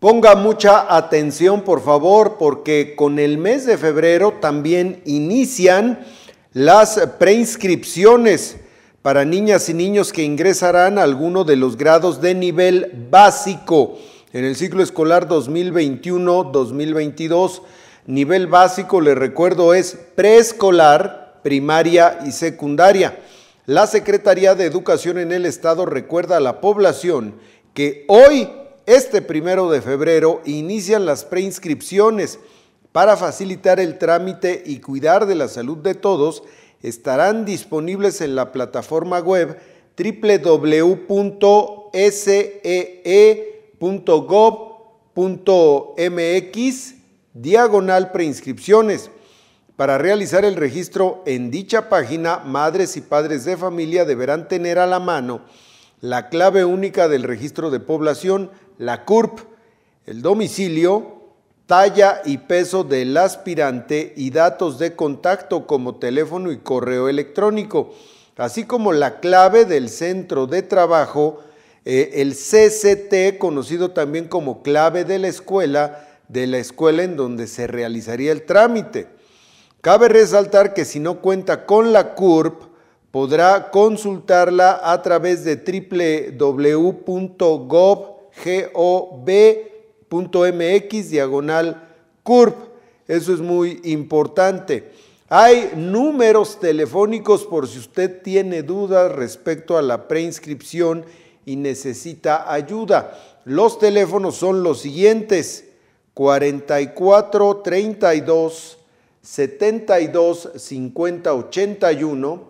Ponga mucha atención, por favor, porque con el mes de febrero también inician las preinscripciones para niñas y niños que ingresarán a alguno de los grados de nivel básico en el ciclo escolar 2021-2022. Nivel básico, les recuerdo, es preescolar, primaria y secundaria. La Secretaría de Educación en el Estado recuerda a la población que hoy este primero de febrero inician las preinscripciones. Para facilitar el trámite y cuidar de la salud de todos, estarán disponibles en la plataforma web www.see.gov.mx diagonal preinscripciones. Para realizar el registro en dicha página, madres y padres de familia deberán tener a la mano la clave única del registro de población, la CURP, el domicilio, talla y peso del aspirante y datos de contacto como teléfono y correo electrónico, así como la clave del centro de trabajo, eh, el CCT, conocido también como clave de la escuela, de la escuela en donde se realizaría el trámite. Cabe resaltar que si no cuenta con la CURP, podrá consultarla a través de www.gov.mx diagonal CURP. Eso es muy importante. Hay números telefónicos por si usted tiene dudas respecto a la preinscripción y necesita ayuda. Los teléfonos son los siguientes: 44 32 72 50 81